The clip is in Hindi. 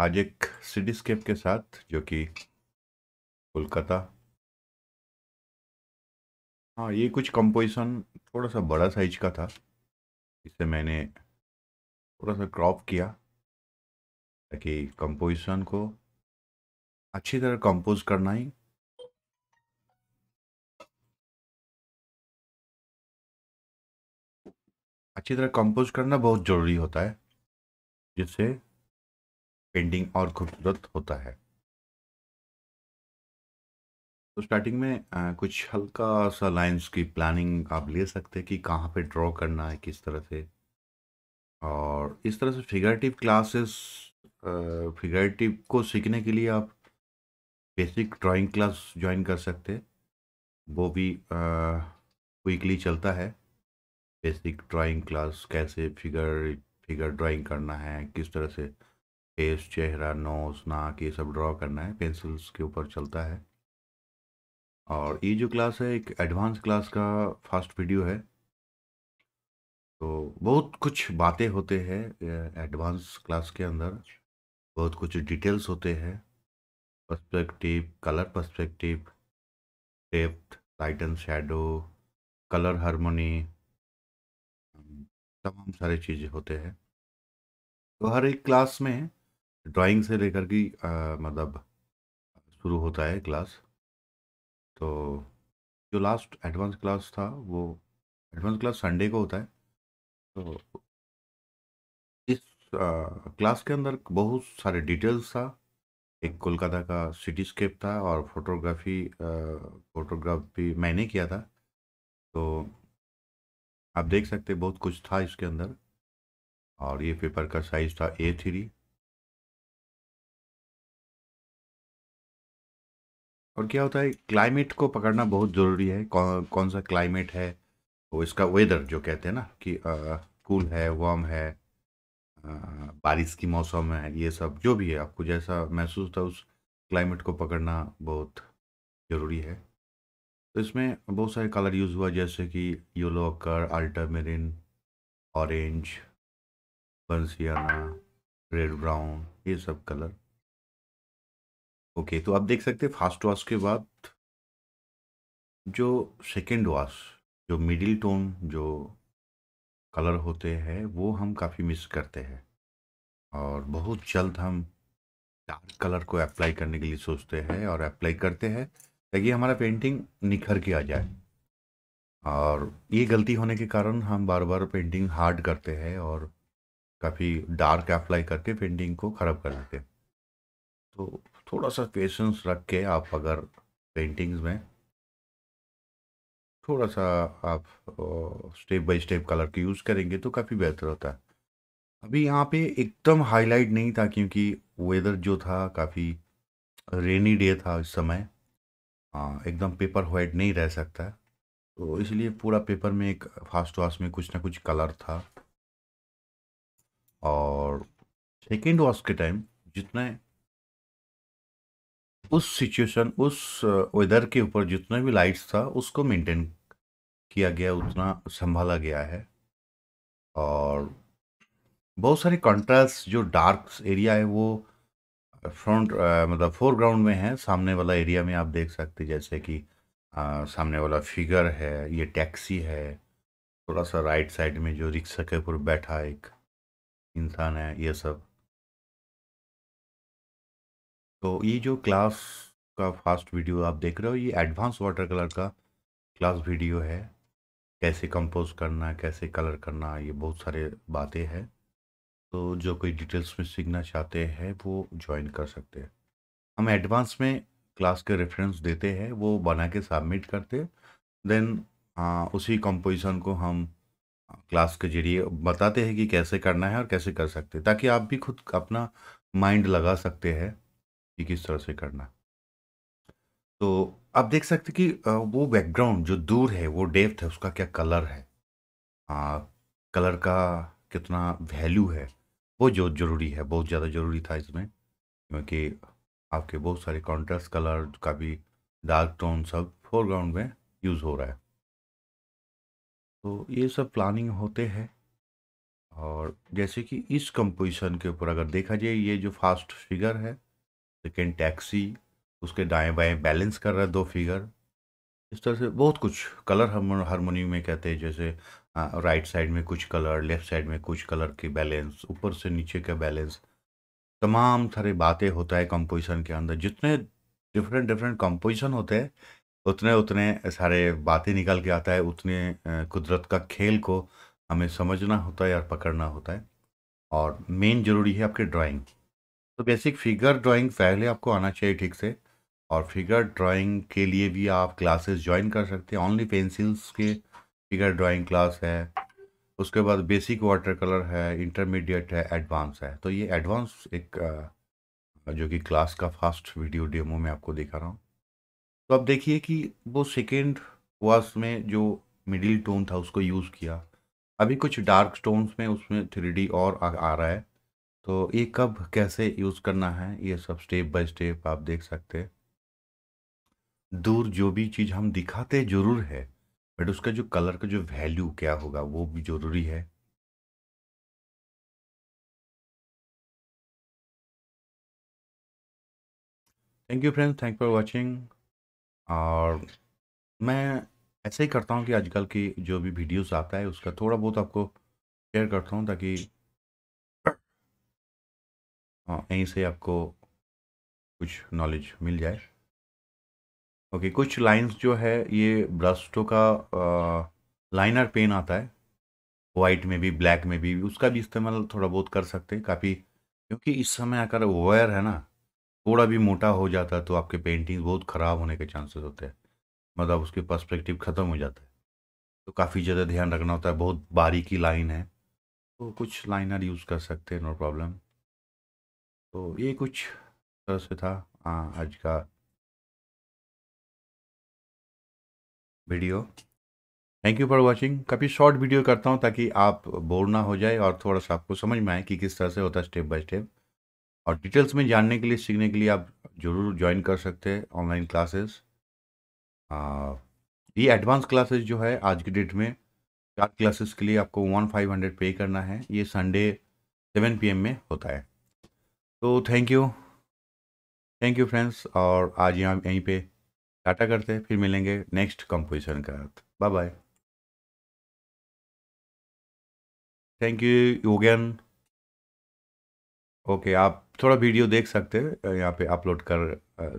आज एक सिटीस्केप के साथ जो कि कोलकाता हाँ ये कुछ कंपोजिशन थोड़ा सा बड़ा साइज का था इसे मैंने थोड़ा सा क्रॉप किया ताकि कंपोजिशन को अच्छी तरह कंपोज करना ही अच्छी तरह कंपोज करना बहुत ज़रूरी होता है जिससे पेंटिंग और खूबसूरत होता है तो स्टार्टिंग में आ, कुछ हल्का सा लाइंस की प्लानिंग आप ले सकते हैं कि कहाँ पे ड्रॉ करना है किस तरह से और इस तरह से फिगरेटिव क्लासेस फिगरेटिव को सीखने के लिए आप बेसिक ड्राइंग क्लास ज्वाइन कर सकते हैं वो भी वीकली चलता है बेसिक ड्राइंग क्लास कैसे फिगर फिगर ड्राइंग करना है किस तरह से फेस चेहरा नोज नाक ये सब ड्रॉ करना है पेंसिल्स के ऊपर चलता है और ये जो क्लास है एक एडवांस क्लास का फर्स्ट वीडियो है तो बहुत कुछ बातें होते हैं एडवांस क्लास के अंदर बहुत कुछ डिटेल्स होते हैं perspective colour perspective depth light and shadow colour harmony तमाम सारे चीज़ें होते हैं तो हर एक क्लास में ड्राइंग से लेकर की मतलब शुरू होता है क्लास तो जो लास्ट एडवांस क्लास था वो एडवांस क्लास संडे को होता है तो इस आ, क्लास के अंदर बहुत सारे डिटेल्स था एक कोलकाता का सिटीस्केप था और फोटोग्राफी फोटोग्राफी मैंने किया था तो आप देख सकते बहुत कुछ था इसके अंदर और ये पेपर का साइज़ था ए थ्री और क्या होता है क्लाइमेट को पकड़ना बहुत ज़रूरी है कौ, कौन सा क्लाइमेट है वो इसका वेदर जो कहते हैं ना कि कूल है वार्म है आ, बारिश की मौसम है ये सब जो भी है आपको जैसा महसूस होता है उस क्लाइमेट को पकड़ना बहुत ज़रूरी है तो इसमें बहुत सारे कलर यूज़ हुआ जैसे कि येलो अक्कर अल्टरमेरिन ऑरेंज बंसियाना रेड ब्राउन ये सब कलर ओके तो आप देख सकते हैं फास्ट वॉश के बाद जो सेकेंड वॉश जो मिडिल टोन जो कलर होते हैं वो हम काफ़ी मिस करते हैं और बहुत जल्द हम डार्क कलर को अप्लाई करने के लिए सोचते हैं और अप्लाई करते हैं ताकि हमारा पेंटिंग निखर के आ जाए और ये गलती होने के कारण हम बार बार पेंटिंग हार्ड करते हैं और काफ़ी डार्क अप्लाई करके पेंटिंग को ख़राब कर देते हैं तो थोड़ा सा पेशेंस रख के आप अगर पेंटिंग्स में थोड़ा सा आप स्टेप बाय स्टेप कलर के यूज़ करेंगे तो काफ़ी बेहतर होता है अभी यहाँ पे एकदम हाईलाइट नहीं था क्योंकि वेदर जो था काफ़ी रेनी डे था इस समय हाँ एकदम पेपर वाइट नहीं रह सकता तो इसलिए पूरा पेपर में एक फास्ट वाश में कुछ ना कुछ कलर था और सेकेंड वाश के टाइम जितने उस सिचुएशन उस वेदर के ऊपर जितना भी लाइट्स था उसको मेंटेन किया गया उतना संभाला गया है और बहुत सारे कॉन्ट्रास्ट जो डार्क एरिया है वो फ्रंट मतलब फोरग्राउंड में है सामने वाला एरिया में आप देख सकते जैसे कि आ, सामने वाला फिगर है ये टैक्सी है थोड़ा सा राइट साइड में जो रिक्शा के ऊपर बैठा एक इंसान है ये सब तो ये जो क्लास का फास्ट वीडियो आप देख रहे हो ये एडवांस वाटर कलर का क्लास वीडियो है कैसे कंपोज करना कैसे कलर करना ये बहुत सारे बातें हैं तो जो कोई डिटेल्स में सीखना चाहते हैं वो ज्वाइन कर सकते हैं हम एडवांस में क्लास के रेफरेंस देते हैं वो बना के सबमिट करते देन आ, उसी कंपोजिशन को हम क्लास के जरिए बताते हैं कि कैसे करना है और कैसे कर सकते हैं ताकि आप भी खुद अपना माइंड लगा सकते हैं कि किस तरह से करना तो आप देख सकते कि वो बैकग्राउंड जो दूर है वो डेप्थ है उसका क्या कलर है आ, कलर का कितना वैल्यू है वो जो ज़रूरी है बहुत ज़्यादा ज़रूरी था इसमें क्योंकि आपके बहुत सारे कॉन्ट्रास्ट कलर का भी डार्क टोन सब फोरग्राउंड में यूज़ हो रहा है तो ये सब प्लानिंग होते हैं और जैसे कि इस कंपोजिशन के ऊपर अगर देखा जाए ये जो फास्ट फिगर है सेकेंड टैक्सी उसके दाएं बाएं बैलेंस कर रहा है दो फिगर इस तरह से बहुत कुछ कलर हम हारमोनी में कहते हैं जैसे हाँ, राइट साइड में कुछ कलर लेफ्ट साइड में कुछ कलर की बैलेंस ऊपर से नीचे का बैलेंस तमाम सारे बातें होता है कंपोजिशन के अंदर जितने डिफरेंट डिफरेंट कंपोजिशन होते हैं उतने उतने सारे बातें निकल के आता है उतने कुदरत का खेल को हमें समझना होता है और पकड़ना होता है और मेन ज़रूरी है आपके ड्राइंग तो बेसिक फिगर ड्राइंग पहले आपको आना चाहिए ठीक से और फिगर ड्राइंग के लिए भी आप क्लासेस ज्वाइन कर सकते हैं ऑनली पेंसिल्स के फिगर ड्राइंग क्लास है उसके बाद बेसिक वाटर कलर है इंटरमीडिएट है एडवांस है तो ये एडवांस एक जो कि क्लास का फास्ट वीडियो डेमो में आपको दिखा रहा हूँ तो आप देखिए कि वो सेकेंड वास में जो मिडिल टोन था उसको यूज़ किया अभी कुछ डार्क स्टोन्स में उसमें थ्री और आ, आ रहा है तो ये कब कैसे यूज़ करना है ये सब स्टेप बाय स्टेप आप देख सकते दूर जो भी चीज़ हम दिखाते ज़रूर है बट उसका जो कलर का जो वैल्यू क्या होगा वो भी ज़रूरी है thank you friends thank for watching और मैं ऐसा ही करता हूँ कि आजकल की जो भी वीडियोस आता है उसका थोड़ा बहुत आपको शेयर करता हूँ ताकि हाँ, यहीं से आपको कुछ नॉलेज मिल जाए ओके okay, कुछ लाइंस जो है ये ब्रस्टो का आ, लाइनर पेन आता है वाइट में भी ब्लैक में भी उसका भी इस्तेमाल थोड़ा बहुत कर सकते हैं काफ़ी क्योंकि इस समय अगर वायर है ना थोड़ा भी मोटा हो जाता है तो आपके पेंटिंग बहुत ख़राब होने के चांसेस होते हैं मतलब उसके पर्सपेक्टिव ख़त्म हो जाता है तो काफ़ी ज़्यादा ध्यान रखना होता है बहुत बारीकी लाइन है तो कुछ लाइनर यूज़ कर सकते हैं नो प्रॉब्लम तो ये कुछ तरह से था आज का video thank you for watching काफ़ी शॉर्ट वीडियो करता हूँ ताकि आप बोर ना हो जाए और थोड़ा सा आपको समझ में आए कि किस तरह से होता है स्टेप बाय स्टेप और डिटेल्स में जानने के लिए सीखने के लिए आप ज़रूर ज्वाइन कर सकते हैं ऑनलाइन क्लासेस ये एडवांस क्लासेस जो है आज के डेट में चार क्लासेस के लिए आपको वन फाइव हंड्रेड पे करना है ये संडे सेवन पी में होता है तो thank you thank you friends और आज यहाँ यहीं पे टाटा करते हैं फिर मिलेंगे नेक्स्ट कंपोजिशन का बाय बाय थैंक यू योगन ओके आप थोड़ा वीडियो देख सकते हैं यहाँ पे अपलोड कर